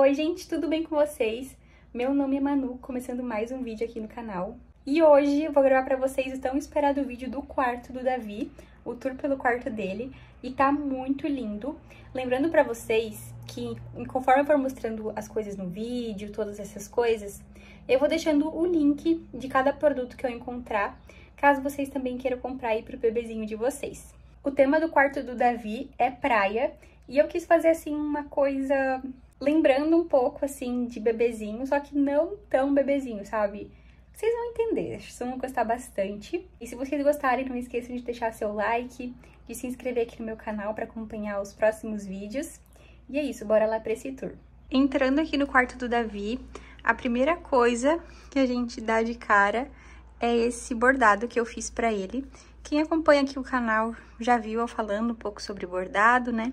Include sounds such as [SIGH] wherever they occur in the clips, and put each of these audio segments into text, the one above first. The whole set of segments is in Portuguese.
Oi gente, tudo bem com vocês? Meu nome é Manu, começando mais um vídeo aqui no canal. E hoje eu vou gravar pra vocês o tão esperado vídeo do quarto do Davi, o tour pelo quarto dele, e tá muito lindo. Lembrando pra vocês que conforme eu for mostrando as coisas no vídeo, todas essas coisas, eu vou deixando o link de cada produto que eu encontrar, caso vocês também queiram comprar aí pro bebezinho de vocês. O tema do quarto do Davi é praia, e eu quis fazer assim uma coisa lembrando um pouco, assim, de bebezinho, só que não tão bebezinho, sabe? Vocês vão entender, vocês vão gostar bastante. E se vocês gostarem, não esqueçam de deixar seu like, de se inscrever aqui no meu canal para acompanhar os próximos vídeos. E é isso, bora lá para esse tour. Entrando aqui no quarto do Davi, a primeira coisa que a gente dá de cara é esse bordado que eu fiz para ele. Quem acompanha aqui o canal já viu eu falando um pouco sobre bordado, né?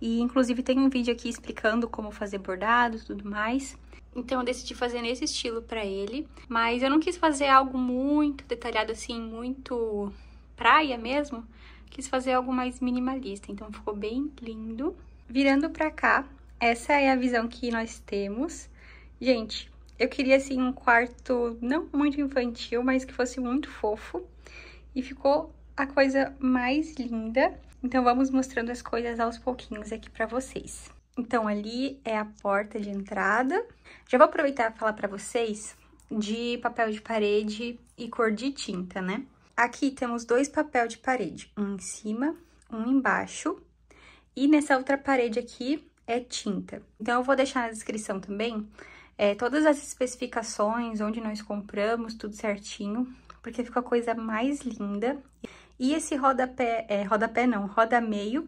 E inclusive tem um vídeo aqui explicando como fazer bordado e tudo mais. Então eu decidi fazer nesse estilo para ele, mas eu não quis fazer algo muito detalhado assim, muito praia mesmo, quis fazer algo mais minimalista, então ficou bem lindo. Virando para cá, essa é a visão que nós temos. Gente, eu queria assim um quarto não muito infantil, mas que fosse muito fofo e ficou a coisa mais linda. Então, vamos mostrando as coisas aos pouquinhos aqui para vocês. Então, ali é a porta de entrada. Já vou aproveitar e falar para vocês de papel de parede e cor de tinta, né? Aqui temos dois papel de parede, um em cima, um embaixo, e nessa outra parede aqui é tinta. Então, eu vou deixar na descrição também é, todas as especificações, onde nós compramos, tudo certinho, porque fica a coisa mais linda. E esse rodapé, é, rodapé não, roda meio,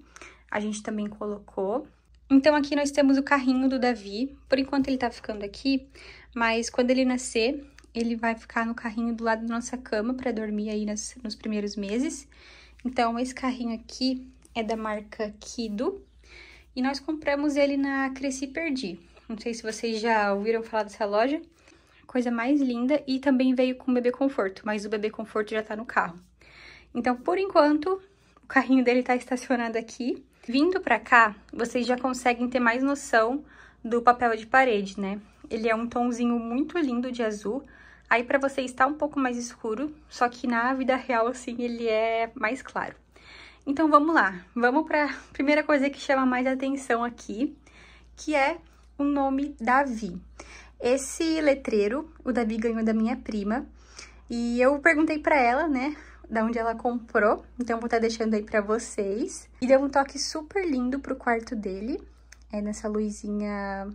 a gente também colocou. Então, aqui nós temos o carrinho do Davi. Por enquanto, ele tá ficando aqui, mas quando ele nascer, ele vai ficar no carrinho do lado da nossa cama para dormir aí nas, nos primeiros meses. Então, esse carrinho aqui é da marca Kido e nós compramos ele na Cresci Perdi. Não sei se vocês já ouviram falar dessa loja. Coisa mais linda e também veio com bebê conforto, mas o bebê conforto já tá no carro. Então, por enquanto, o carrinho dele tá estacionado aqui. Vindo pra cá, vocês já conseguem ter mais noção do papel de parede, né? Ele é um tonzinho muito lindo de azul. Aí, pra vocês está um pouco mais escuro, só que na vida real, assim, ele é mais claro. Então, vamos lá. Vamos pra primeira coisa que chama mais atenção aqui, que é o nome Davi. Esse letreiro, o Davi ganhou da minha prima, e eu perguntei para ela, né, da onde ela comprou. Então, vou estar tá deixando aí pra vocês. E deu um toque super lindo pro quarto dele. É nessa luzinha...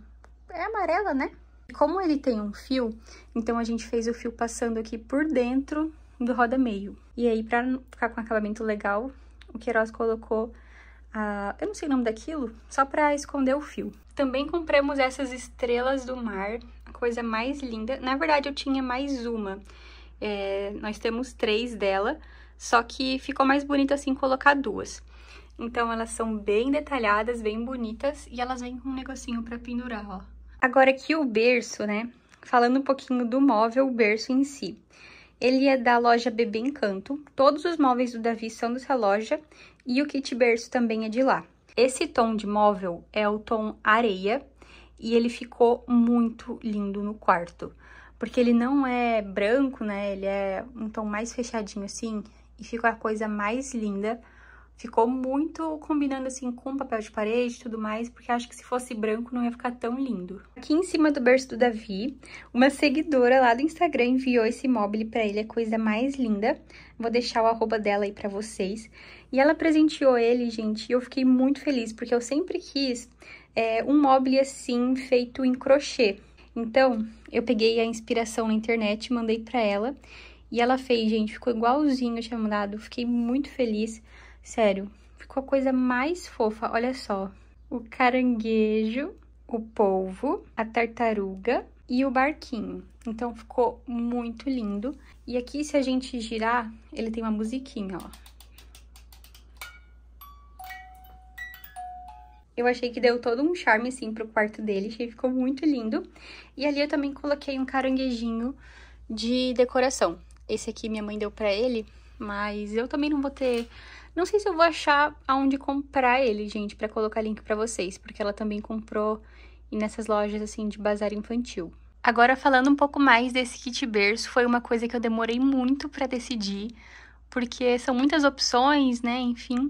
É amarela, né? como ele tem um fio, então a gente fez o fio passando aqui por dentro do roda-meio. E aí, pra ficar com um acabamento legal, o Queiroz colocou a... Eu não sei o nome daquilo, só pra esconder o fio. Também compramos essas estrelas do mar, a coisa mais linda. Na verdade, eu tinha mais uma, é, nós temos três dela, só que ficou mais bonito assim colocar duas. Então, elas são bem detalhadas, bem bonitas, e elas vêm com um negocinho pra pendurar, ó. Agora aqui o berço, né? Falando um pouquinho do móvel, o berço em si. Ele é da loja Bebê Encanto, todos os móveis do Davi são dessa loja, e o kit berço também é de lá. Esse tom de móvel é o tom areia, e ele ficou muito lindo no quarto porque ele não é branco, né? Ele é um tom mais fechadinho assim, e ficou a coisa mais linda. Ficou muito combinando assim com papel de parede e tudo mais, porque acho que se fosse branco não ia ficar tão lindo. Aqui em cima do berço do Davi, uma seguidora lá do Instagram enviou esse móvel para ele, a coisa mais linda. Vou deixar o arroba dela aí para vocês. E ela presenteou ele, gente, e eu fiquei muito feliz, porque eu sempre quis é, um móvel assim, feito em crochê. Então, eu peguei a inspiração na internet, mandei para ela e ela fez, gente, ficou igualzinho eu tinha mandado. Fiquei muito feliz, sério. Ficou a coisa mais fofa, olha só. O caranguejo, o polvo, a tartaruga e o barquinho. Então ficou muito lindo. E aqui se a gente girar, ele tem uma musiquinha, ó. Eu achei que deu todo um charme, assim, pro quarto dele. Achei que ficou muito lindo. E ali eu também coloquei um caranguejinho de decoração. Esse aqui minha mãe deu pra ele, mas eu também não vou ter... Não sei se eu vou achar aonde comprar ele, gente, pra colocar link pra vocês. Porque ela também comprou nessas lojas, assim, de bazar infantil. Agora, falando um pouco mais desse kit berço, foi uma coisa que eu demorei muito para decidir, porque são muitas opções, né, enfim.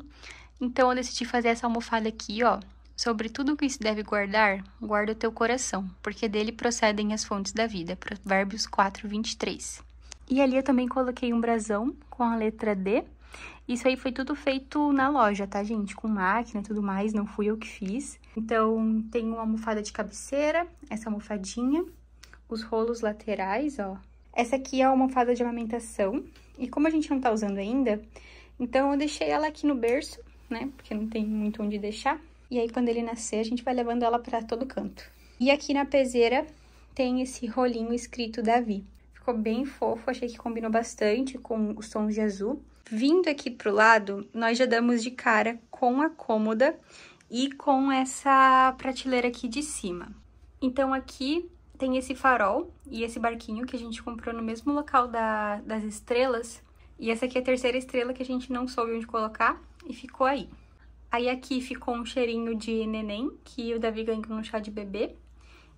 Então, eu decidi fazer essa almofada aqui, ó, Sobre tudo o que se deve guardar, guarda o teu coração, porque dele procedem as fontes da vida. Provérbios 4, 23. E ali eu também coloquei um brasão com a letra D. Isso aí foi tudo feito na loja, tá, gente? Com máquina e tudo mais, não fui eu que fiz. Então, tem uma almofada de cabeceira, essa almofadinha, os rolos laterais, ó. Essa aqui é a almofada de amamentação. E como a gente não tá usando ainda, então eu deixei ela aqui no berço, né? Porque não tem muito onde deixar. E aí, quando ele nascer, a gente vai levando ela para todo canto. E aqui na peseira tem esse rolinho escrito Davi. Ficou bem fofo, achei que combinou bastante com os tons de azul. Vindo aqui pro lado, nós já damos de cara com a cômoda e com essa prateleira aqui de cima. Então, aqui tem esse farol e esse barquinho que a gente comprou no mesmo local da, das estrelas. E essa aqui é a terceira estrela que a gente não soube onde colocar e ficou aí. Aí aqui ficou um cheirinho de neném, que o Davi ganhou no chá de bebê.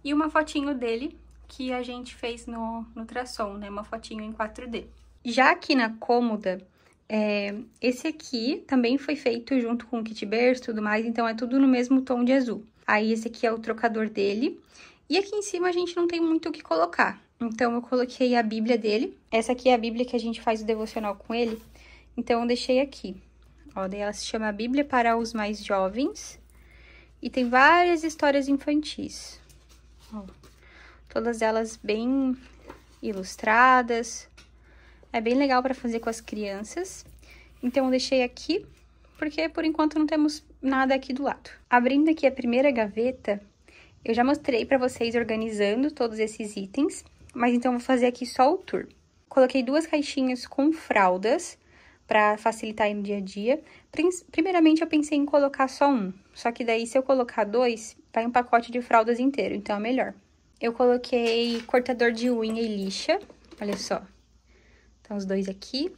E uma fotinho dele, que a gente fez no, no ultrassom, né? Uma fotinho em 4D. Já aqui na cômoda, é, esse aqui também foi feito junto com o kit berço e tudo mais, então é tudo no mesmo tom de azul. Aí esse aqui é o trocador dele. E aqui em cima a gente não tem muito o que colocar. Então eu coloquei a bíblia dele. Essa aqui é a bíblia que a gente faz o devocional com ele. Então eu deixei aqui. Olha, daí ela se chama Bíblia para os mais jovens. E tem várias histórias infantis. Ó, todas elas bem ilustradas. É bem legal para fazer com as crianças. Então, eu deixei aqui, porque por enquanto não temos nada aqui do lado. Abrindo aqui a primeira gaveta, eu já mostrei para vocês organizando todos esses itens, mas então vou fazer aqui só o tour. Coloquei duas caixinhas com fraldas, para facilitar aí no dia a dia. Primeiramente, eu pensei em colocar só um, só que daí se eu colocar dois, vai um pacote de fraldas inteiro, então é melhor. Eu coloquei cortador de unha e lixa, olha só. Então, os dois aqui.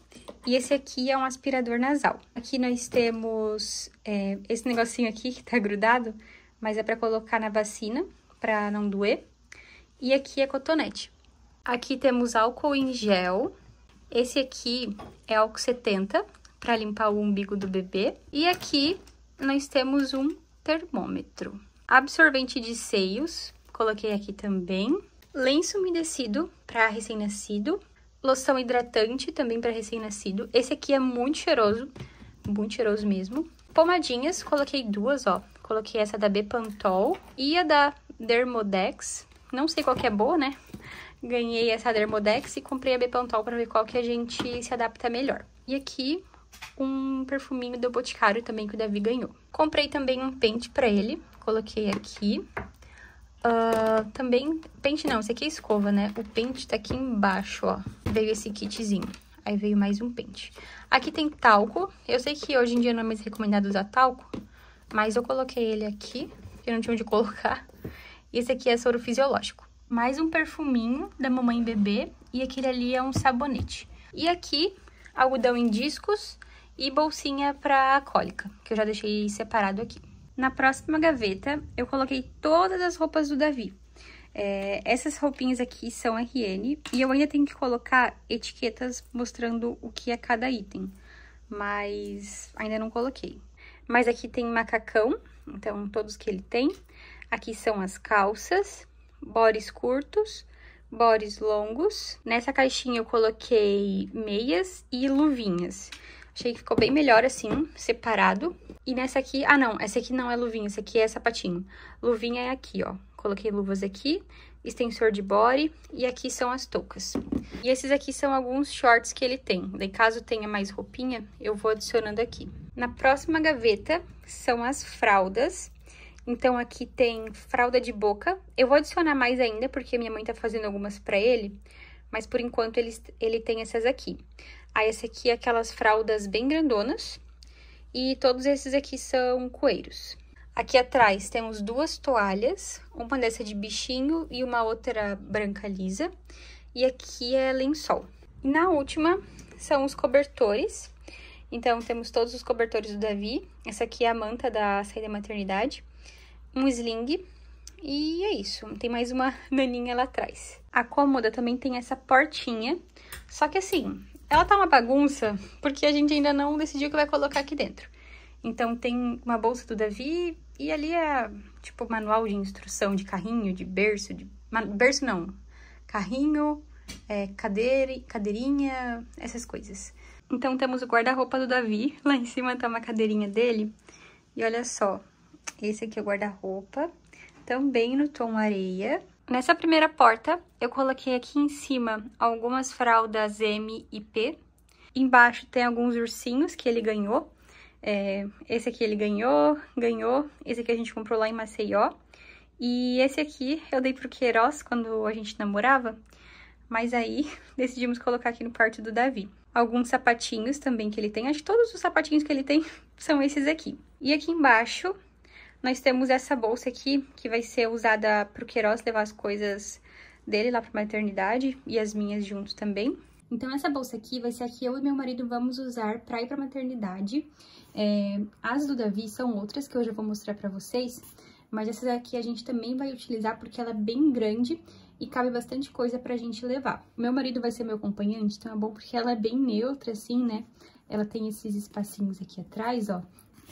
E esse aqui é um aspirador nasal. Aqui nós temos é, esse negocinho aqui que tá grudado, mas é para colocar na vacina, para não doer. E aqui é cotonete. Aqui temos álcool em gel, esse aqui é álcool 70 para limpar o umbigo do bebê. E aqui nós temos um termômetro. Absorvente de seios, coloquei aqui também. Lenço umedecido para recém-nascido. Loção hidratante também para recém-nascido. Esse aqui é muito cheiroso, muito cheiroso mesmo. Pomadinhas, coloquei duas, ó. Coloquei essa da Bepantol e a da Dermodex. Não sei qual que é boa, né? ganhei essa Dermodex e comprei a Bepantol para ver qual que a gente se adapta melhor. E aqui um perfuminho do Boticário também que o Davi ganhou. Comprei também um pente para ele, coloquei aqui. Uh, também, pente não, esse aqui é escova, né? O pente tá aqui embaixo, ó. Veio esse kitzinho. Aí veio mais um pente. Aqui tem talco. Eu sei que hoje em dia não é mais recomendado usar talco, mas eu coloquei ele aqui, que eu não tinha onde colocar. Esse aqui é soro fisiológico mais um perfuminho da mamãe bebê e aquele ali é um sabonete. E aqui, algodão em discos e bolsinha para cólica, que eu já deixei separado aqui. Na próxima gaveta, eu coloquei todas as roupas do Davi. É, essas roupinhas aqui são RN e eu ainda tenho que colocar etiquetas mostrando o que é cada item, mas ainda não coloquei. Mas aqui tem macacão, então todos que ele tem. Aqui são as calças, bores curtos, bores longos. Nessa caixinha eu coloquei meias e luvinhas. Achei que ficou bem melhor assim, separado. E nessa aqui... Ah, não, essa aqui não é luvinha, essa aqui é sapatinho. Luvinha é aqui, ó. Coloquei luvas aqui, extensor de body e aqui são as toucas. E esses aqui são alguns shorts que ele tem. Daí, caso tenha mais roupinha, eu vou adicionando aqui. Na próxima gaveta são as fraldas. Então aqui tem fralda de boca. Eu vou adicionar mais ainda, porque minha mãe tá fazendo algumas pra ele. Mas por enquanto ele, ele tem essas aqui. Aí ah, essa aqui é aquelas fraldas bem grandonas. E todos esses aqui são coeiros. Aqui atrás temos duas toalhas, uma dessa de bichinho e uma outra branca lisa. E aqui é lençol. E na última são os cobertores. Então, temos todos os cobertores do Davi. Essa aqui é a manta da saída maternidade um sling. E é isso, tem mais uma naninha lá atrás. A cômoda também tem essa portinha, só que assim, ela tá uma bagunça, porque a gente ainda não decidiu o que vai colocar aqui dentro. Então tem uma bolsa do Davi e ali é tipo manual de instrução de carrinho, de berço, de berço não, carrinho, é, cadeira, cadeirinha, essas coisas. Então temos o guarda-roupa do Davi, lá em cima tá uma cadeirinha dele. E olha só, esse aqui é o guarda-roupa, também no tom areia. Nessa primeira porta, eu coloquei aqui em cima algumas fraldas M e P. Embaixo tem alguns ursinhos que ele ganhou. É, esse aqui ele ganhou, ganhou. Esse aqui a gente comprou lá em Maceió. E esse aqui eu dei pro Queiroz quando a gente namorava. Mas aí [LAUGHS] decidimos colocar aqui no quarto do Davi. Alguns sapatinhos também que ele tem. Acho que todos os sapatinhos que ele tem [LAUGHS] são esses aqui. E aqui embaixo nós temos essa bolsa aqui, que vai ser usada pro Queiroz levar as coisas dele lá pra maternidade e as minhas junto também. Então, essa bolsa aqui vai ser a que eu e meu marido vamos usar pra ir pra maternidade. É, as do Davi são outras que eu já vou mostrar pra vocês, mas essa daqui a gente também vai utilizar porque ela é bem grande e cabe bastante coisa pra gente levar. Meu marido vai ser meu acompanhante, então é bom porque ela é bem neutra, assim, né? Ela tem esses espacinhos aqui atrás, ó,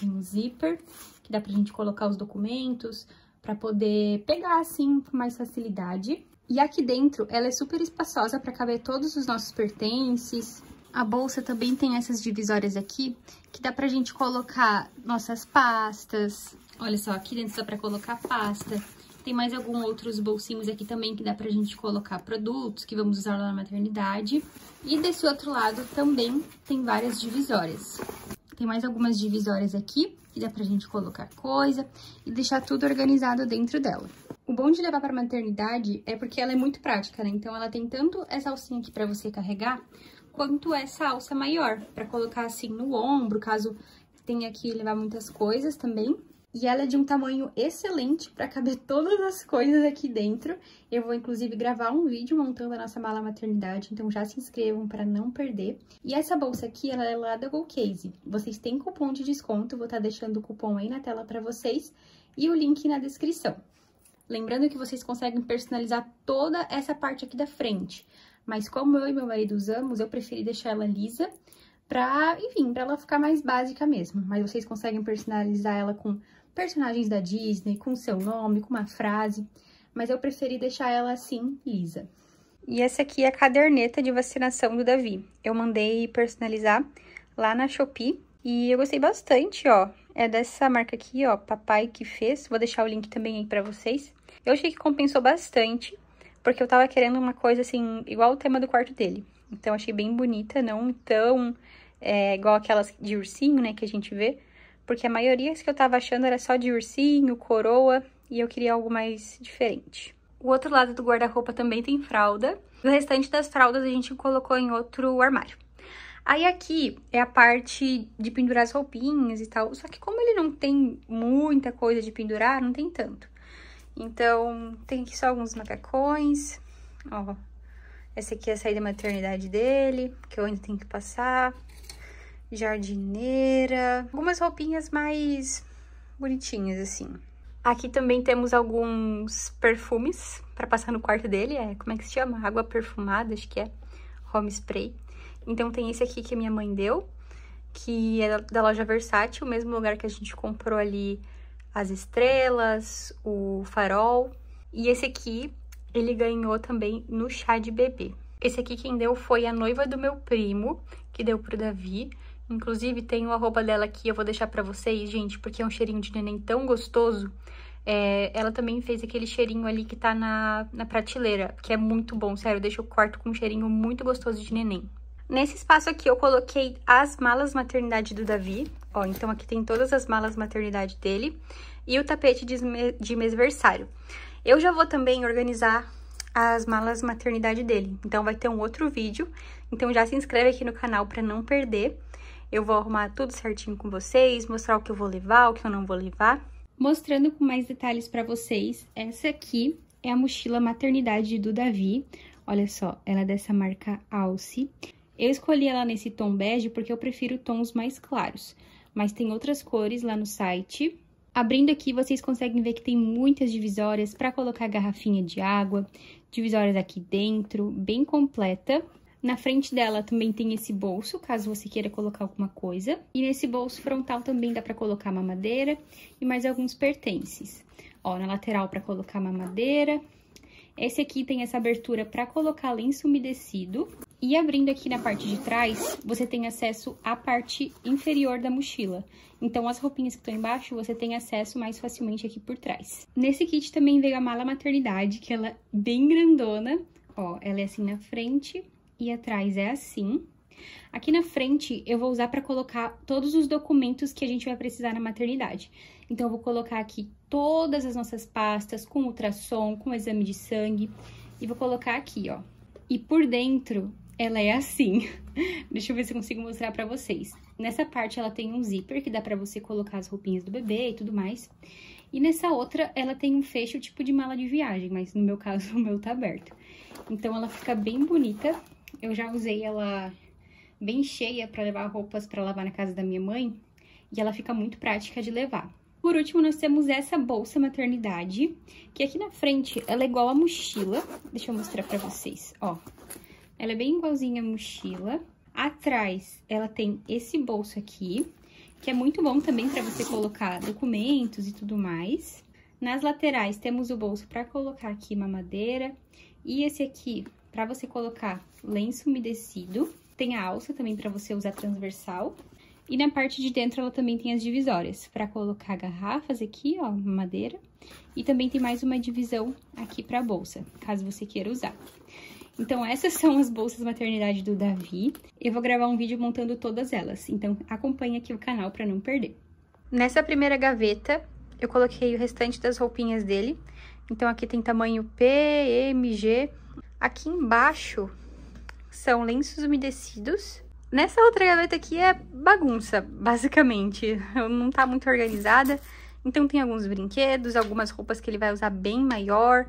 um zíper, que dá pra gente colocar os documentos, pra poder pegar, assim, com mais facilidade. E aqui dentro, ela é super espaçosa para caber todos os nossos pertences. A bolsa também tem essas divisórias aqui, que dá pra gente colocar nossas pastas. Olha só, aqui dentro dá pra colocar pasta. Tem mais alguns outros bolsinhos aqui também que dá pra gente colocar produtos que vamos usar lá na maternidade. E desse outro lado também tem várias divisórias tem mais algumas divisórias aqui, que dá pra gente colocar coisa e deixar tudo organizado dentro dela. O bom de levar pra maternidade é porque ela é muito prática, né? Então, ela tem tanto essa alcinha aqui pra você carregar, quanto essa alça maior, pra colocar assim no ombro, caso tenha que levar muitas coisas também e ela é de um tamanho excelente para caber [LAUGHS] todas as coisas aqui dentro. Eu vou, inclusive, gravar um vídeo montando a nossa mala maternidade, então já se inscrevam para não perder. E essa bolsa aqui, ela é lá da Go Case. Vocês têm cupom de desconto, vou estar tá deixando o cupom aí na tela para vocês e o link na descrição. Lembrando que vocês conseguem personalizar toda essa parte aqui da frente, mas como eu e meu marido usamos, eu preferi deixar ela lisa, pra, enfim, pra ela ficar mais básica mesmo. Mas vocês conseguem personalizar ela com personagens da Disney, com seu nome, com uma frase, mas eu preferi deixar ela assim, lisa. E essa aqui é a caderneta de vacinação do Davi. Eu mandei personalizar lá na Shopee e eu gostei bastante, ó. É dessa marca aqui, ó, Papai que fez. Vou deixar o link também aí pra vocês. Eu achei que compensou bastante, porque eu tava querendo uma coisa, assim, igual o tema do quarto dele. Então, achei bem bonita, não tão é, igual aquelas de ursinho, né, que a gente vê porque a maioria que eu tava achando era só de ursinho, coroa, e eu queria algo mais diferente. O outro lado do guarda-roupa também tem fralda, o restante das fraldas a gente colocou em outro armário. Aí aqui é a parte de pendurar as roupinhas e tal, só que como ele não tem muita coisa de pendurar, não tem tanto. Então, tem aqui só alguns macacões, ó, essa aqui é a saída maternidade dele, que eu ainda tenho que passar jardineira, algumas roupinhas mais bonitinhas assim. Aqui também temos alguns perfumes para passar no quarto dele, é, como é que se chama? Água perfumada, acho que é home spray. Então tem esse aqui que minha mãe deu, que é da loja Versátil, o mesmo lugar que a gente comprou ali as estrelas, o farol. E esse aqui ele ganhou também no chá de bebê. Esse aqui quem deu foi a noiva do meu primo, que deu pro Davi. Inclusive, tem o arroba dela aqui, eu vou deixar pra vocês, gente, porque é um cheirinho de neném tão gostoso. É, ela também fez aquele cheirinho ali que tá na, na prateleira, que é muito bom, sério, deixa o quarto com um cheirinho muito gostoso de neném. Nesse espaço aqui eu coloquei as malas maternidade do Davi, ó, então aqui tem todas as malas maternidade dele e o tapete de, de mesversário. Eu já vou também organizar as malas maternidade dele, então vai ter um outro vídeo, então já se inscreve aqui no canal pra não perder. Eu vou arrumar tudo certinho com vocês, mostrar o que eu vou levar, o que eu não vou levar. Mostrando com mais detalhes para vocês, essa aqui é a mochila maternidade do Davi. Olha só, ela é dessa marca Alce. Eu escolhi ela nesse tom bege porque eu prefiro tons mais claros, mas tem outras cores lá no site. Abrindo aqui, vocês conseguem ver que tem muitas divisórias para colocar garrafinha de água, divisórias aqui dentro, bem completa. Na frente dela também tem esse bolso, caso você queira colocar alguma coisa. E nesse bolso frontal também dá para colocar mamadeira e mais alguns pertences. Ó, na lateral para colocar mamadeira. Esse aqui tem essa abertura para colocar lenço umedecido. E abrindo aqui na parte de trás, você tem acesso à parte inferior da mochila. Então, as roupinhas que estão embaixo, você tem acesso mais facilmente aqui por trás. Nesse kit também veio a mala maternidade, que ela é bem grandona. Ó, ela é assim na frente, e atrás é assim. Aqui na frente eu vou usar para colocar todos os documentos que a gente vai precisar na maternidade. Então eu vou colocar aqui todas as nossas pastas com ultrassom, com exame de sangue e vou colocar aqui, ó. E por dentro ela é assim. [LAUGHS] Deixa eu ver se eu consigo mostrar para vocês. Nessa parte ela tem um zíper que dá para você colocar as roupinhas do bebê e tudo mais. E nessa outra ela tem um fecho tipo de mala de viagem, mas no meu caso [LAUGHS] o meu tá aberto. Então ela fica bem bonita eu já usei ela bem cheia para levar roupas para lavar na casa da minha mãe e ela fica muito prática de levar. Por último, nós temos essa bolsa maternidade, que aqui na frente ela é igual a mochila. Deixa eu mostrar para vocês, ó. Ela é bem igualzinha a mochila. Atrás, ela tem esse bolso aqui, que é muito bom também para você colocar documentos e tudo mais. Nas laterais, temos o bolso para colocar aqui mamadeira. E esse aqui, para você colocar lenço umedecido. Tem a alça também para você usar transversal. E na parte de dentro ela também tem as divisórias para colocar garrafas aqui, ó, madeira. E também tem mais uma divisão aqui para bolsa, caso você queira usar. Então, essas [LAUGHS] são as bolsas maternidade do Davi. Eu vou gravar um vídeo montando todas elas, então acompanha aqui o canal para não perder. Nessa primeira gaveta, eu coloquei o restante das roupinhas dele. Então, aqui tem tamanho P, M, G. Aqui embaixo são lenços umedecidos. Nessa outra gaveta aqui é bagunça, basicamente. [LAUGHS] Não tá muito organizada. Então tem alguns brinquedos, algumas roupas que ele vai usar bem maior.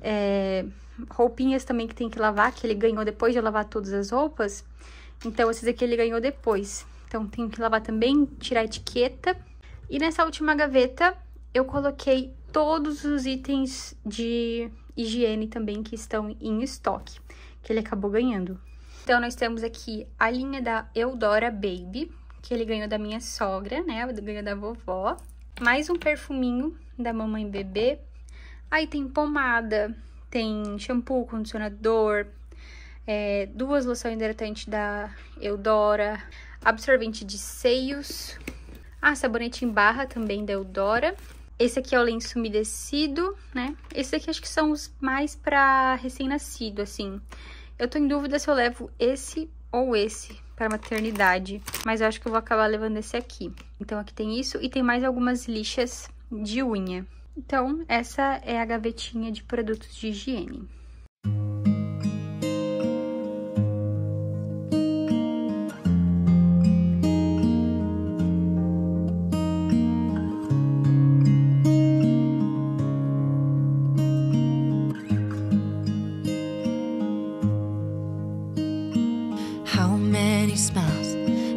É, roupinhas também que tem que lavar, que ele ganhou depois de lavar todas as roupas. Então, esses aqui ele ganhou depois. Então, tem que lavar também, tirar a etiqueta. E nessa última gaveta, eu coloquei todos os itens de higiene também que estão em estoque, que ele acabou ganhando. Então, nós temos aqui a linha da Eudora Baby, que ele ganhou da minha sogra, né? Ganhou da vovó. Mais um perfuminho da mamãe bebê. Aí tem pomada, tem shampoo, condicionador, é, duas loção hidratante da Eudora, absorvente de seios, ah, sabonete em barra também da Eudora. Esse aqui é o lenço umedecido, né? Esse aqui acho que são os mais pra recém-nascido, assim. Eu tô em dúvida se eu levo esse ou esse pra maternidade, mas eu acho que eu vou acabar levando esse aqui. Então, aqui tem isso e tem mais algumas lixas de unha. Então, essa é a gavetinha de produtos de higiene.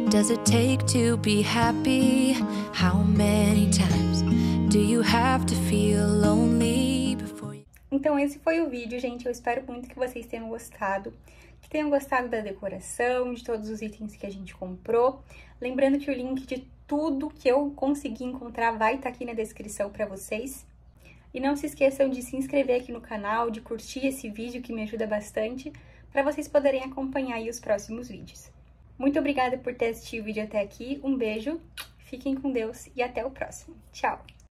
does it take to be happy? How many times do you have to feel lonely before you... Então esse foi o vídeo, gente. Eu espero muito que vocês tenham gostado, que tenham gostado da decoração, de todos os itens que a gente comprou. Lembrando que o link de tudo que eu consegui encontrar vai estar tá aqui na descrição para vocês. E não se esqueçam de se inscrever aqui no canal, de curtir esse vídeo que me ajuda bastante, para vocês poderem acompanhar os próximos vídeos. Muito obrigada por ter assistido o vídeo até aqui. Um beijo, fiquem com Deus e até o próximo. Tchau!